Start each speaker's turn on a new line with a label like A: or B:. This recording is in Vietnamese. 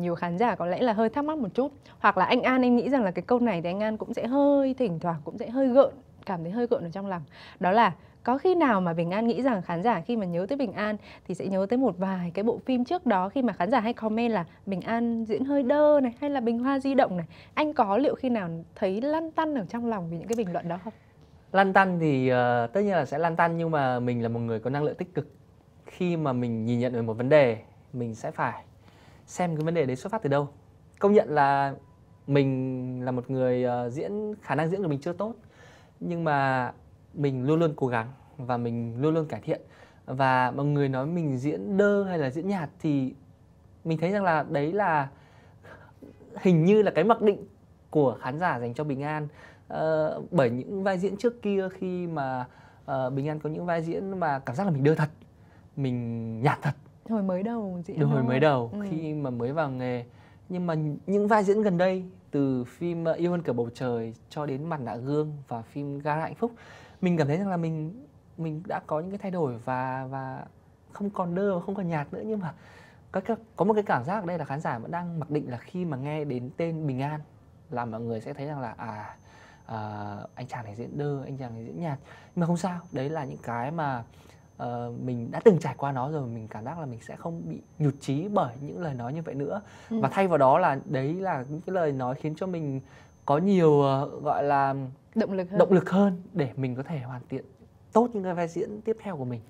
A: nhiều khán giả có lẽ là hơi thắc mắc một chút hoặc là anh an em nghĩ rằng là cái câu này thì anh an cũng sẽ hơi thỉnh thoảng cũng sẽ hơi gợn cảm thấy hơi gợn ở trong lòng đó là có khi nào mà Bình An nghĩ rằng khán giả khi mà nhớ tới Bình An thì sẽ nhớ tới một vài cái bộ phim trước đó khi mà khán giả hay comment là Bình An diễn hơi đơ này hay là Bình Hoa di động này. Anh có liệu khi nào thấy lăn tăn ở trong lòng vì những cái bình luận đó không?
B: Lăn tăn thì uh, tất nhiên là sẽ lăn tăn nhưng mà mình là một người có năng lượng tích cực. Khi mà mình nhìn nhận về một vấn đề, mình sẽ phải xem cái vấn đề đấy xuất phát từ đâu công nhận là mình là một người uh, diễn khả năng diễn của mình chưa tốt nhưng mà mình luôn luôn cố gắng và mình luôn luôn cải thiện và mọi người nói mình diễn đơ hay là diễn nhạt thì mình thấy rằng là đấy là hình như là cái mặc định của khán giả dành cho Bình An ờ, bởi những vai diễn trước kia khi mà uh, Bình An có những vai diễn mà cảm giác là mình đơ thật mình nhạt thật hồi mới đầu diễn hồi mới đầu ừ. khi mà mới vào nghề nhưng mà những vai diễn gần đây từ phim ờ, yêu hơn cả bầu trời cho đến mặt nạ gương và phim ga hạnh phúc mình cảm thấy rằng là mình mình đã có những cái thay đổi và và không còn đơ và không còn nhạt nữa nhưng mà có, có một cái cảm giác đây là khán giả vẫn đang mặc định là khi mà nghe đến tên bình an là mọi người sẽ thấy rằng là à, à anh chàng này diễn đơ anh chàng này diễn nhạt nhưng mà không sao đấy là những cái mà Ờ, mình đã từng trải qua nó rồi mình cảm giác là mình sẽ không bị nhụt chí bởi những lời nói như vậy nữa ừ. và thay vào đó là đấy là những cái lời nói khiến cho mình có nhiều uh, gọi là động lực hơn. động lực hơn để mình có thể hoàn thiện tốt những cái vai diễn tiếp theo của mình